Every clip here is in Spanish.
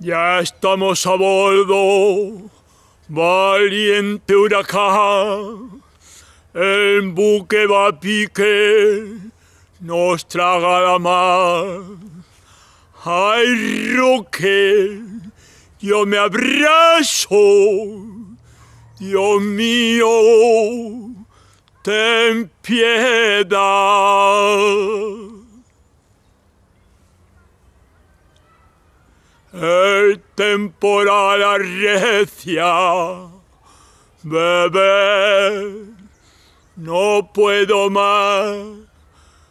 Ya estamos a bordo, valiente huracán. El buque va a pique, nos traga la mar. Ay, Roque, yo me abrazo. Dios mío, ten piedad. El temporal arrecia, bebé, no puedo más.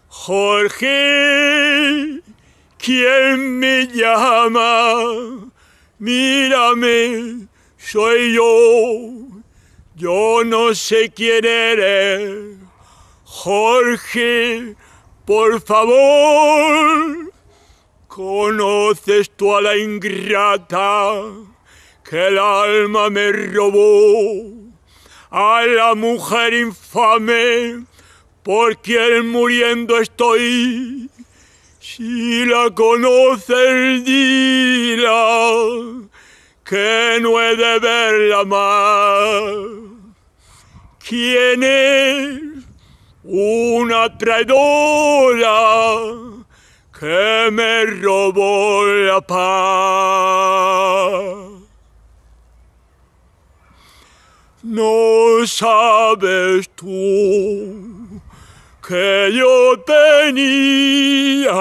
Jorge, ¿quién me llama? Mírame, soy yo. Yo no sé quién eres. Jorge, por favor ¿Conoces tú a la ingrata que el alma me robó? A la mujer infame por quien muriendo estoy. Si la conoces, dila que no he de verla más. ¿Quién es una traidora? que me robó la paz. No sabes tú que yo tenía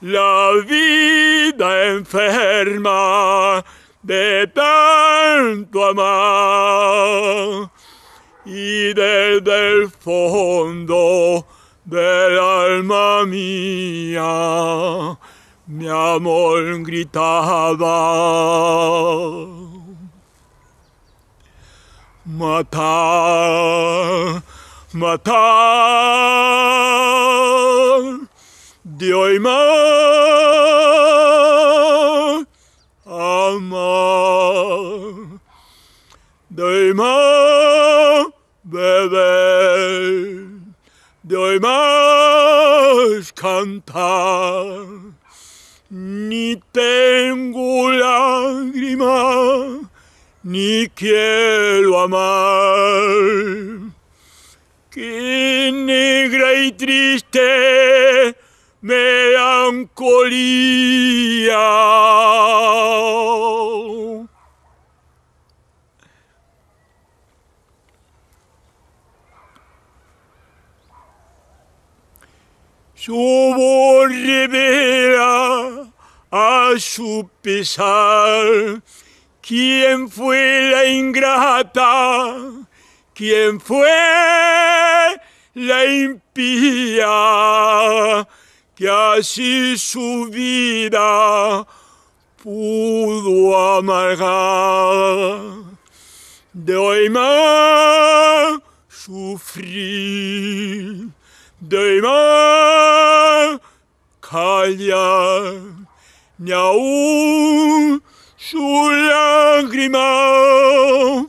la vida enferma de tanto amar y desde el fondo del alma mía, mi amor gritaba. Matar, matar, de más, amar, de más, beber de más cantar, ni tengo lágrima, ni quiero amar. Qué negra y triste melancolía. Subo revela a su pesar. ¿Quién fue la ingrata? ¿Quién fue la impía? Que así su vida pudo amargar. De hoy más sufrir. Deima calla, ni aún su lágrima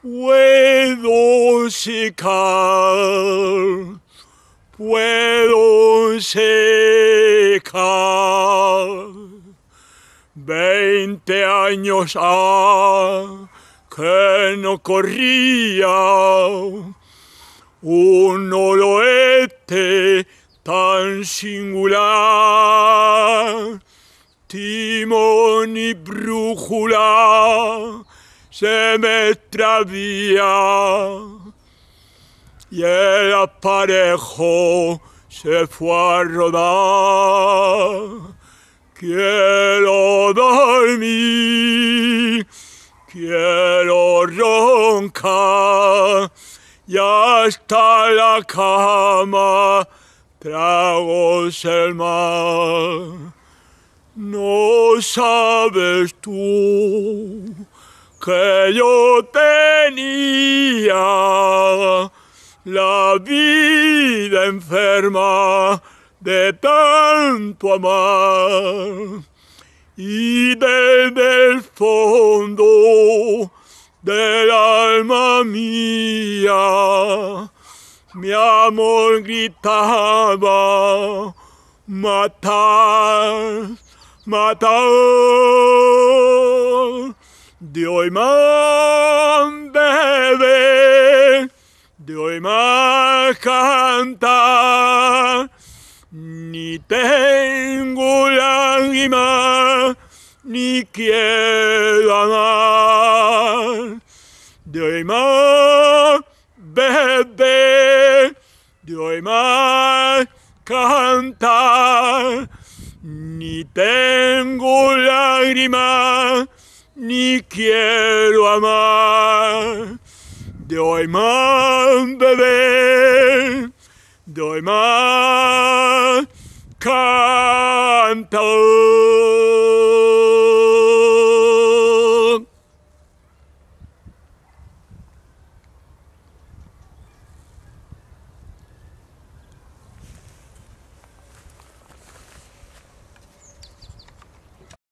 puedo secar, puedo secar. Veinte años ha que no corría un oloete tan singular, timón y brújula se me extravía y el aparejo se fue a rodar. Quiero dormir, quiero roncar ya está la cama, tragos el mar. No sabes tú que yo tenía la vida enferma de tanto amar y desde el fondo del alma mía. Mi amor gritaba, matar, matar. Oh". De hoy más bebé de hoy más cantar. Ni tengo lágrimas ni quiero amar. de más bebé, de más cantar, ni tengo lágrimas, ni quiero amar. De hoy más bebé, doy más cantar.